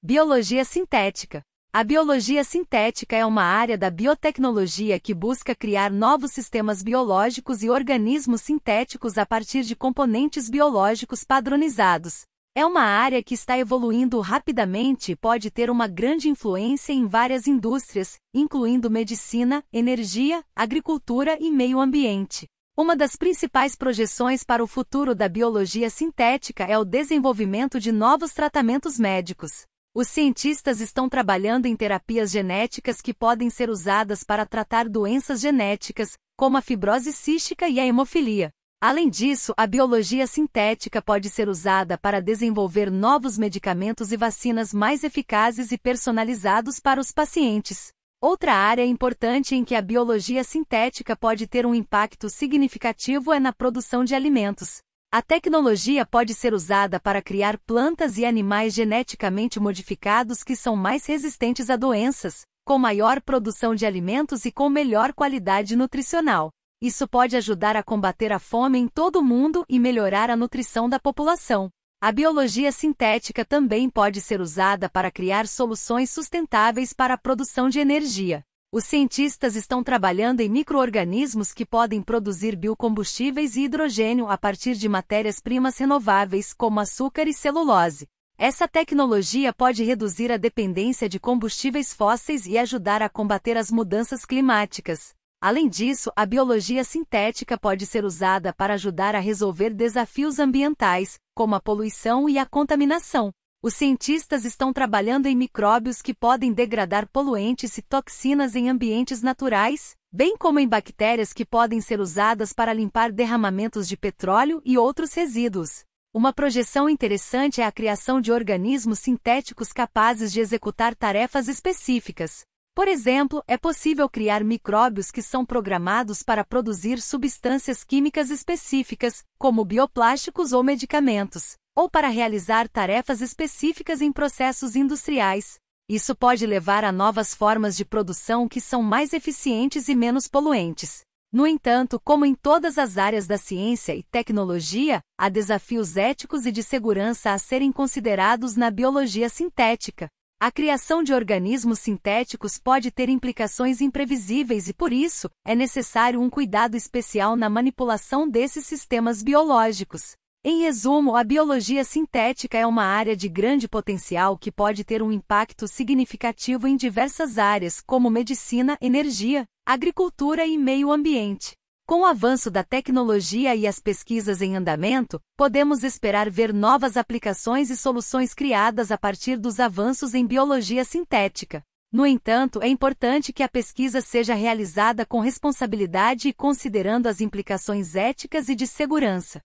Biologia sintética. A biologia sintética é uma área da biotecnologia que busca criar novos sistemas biológicos e organismos sintéticos a partir de componentes biológicos padronizados. É uma área que está evoluindo rapidamente e pode ter uma grande influência em várias indústrias, incluindo medicina, energia, agricultura e meio ambiente. Uma das principais projeções para o futuro da biologia sintética é o desenvolvimento de novos tratamentos médicos. Os cientistas estão trabalhando em terapias genéticas que podem ser usadas para tratar doenças genéticas, como a fibrose cística e a hemofilia. Além disso, a biologia sintética pode ser usada para desenvolver novos medicamentos e vacinas mais eficazes e personalizados para os pacientes. Outra área importante em que a biologia sintética pode ter um impacto significativo é na produção de alimentos. A tecnologia pode ser usada para criar plantas e animais geneticamente modificados que são mais resistentes a doenças, com maior produção de alimentos e com melhor qualidade nutricional. Isso pode ajudar a combater a fome em todo o mundo e melhorar a nutrição da população. A biologia sintética também pode ser usada para criar soluções sustentáveis para a produção de energia. Os cientistas estão trabalhando em microorganismos que podem produzir biocombustíveis e hidrogênio a partir de matérias-primas renováveis, como açúcar e celulose. Essa tecnologia pode reduzir a dependência de combustíveis fósseis e ajudar a combater as mudanças climáticas. Além disso, a biologia sintética pode ser usada para ajudar a resolver desafios ambientais, como a poluição e a contaminação. Os cientistas estão trabalhando em micróbios que podem degradar poluentes e toxinas em ambientes naturais, bem como em bactérias que podem ser usadas para limpar derramamentos de petróleo e outros resíduos. Uma projeção interessante é a criação de organismos sintéticos capazes de executar tarefas específicas. Por exemplo, é possível criar micróbios que são programados para produzir substâncias químicas específicas, como bioplásticos ou medicamentos ou para realizar tarefas específicas em processos industriais. Isso pode levar a novas formas de produção que são mais eficientes e menos poluentes. No entanto, como em todas as áreas da ciência e tecnologia, há desafios éticos e de segurança a serem considerados na biologia sintética. A criação de organismos sintéticos pode ter implicações imprevisíveis e, por isso, é necessário um cuidado especial na manipulação desses sistemas biológicos. Em resumo, a biologia sintética é uma área de grande potencial que pode ter um impacto significativo em diversas áreas, como medicina, energia, agricultura e meio ambiente. Com o avanço da tecnologia e as pesquisas em andamento, podemos esperar ver novas aplicações e soluções criadas a partir dos avanços em biologia sintética. No entanto, é importante que a pesquisa seja realizada com responsabilidade e considerando as implicações éticas e de segurança.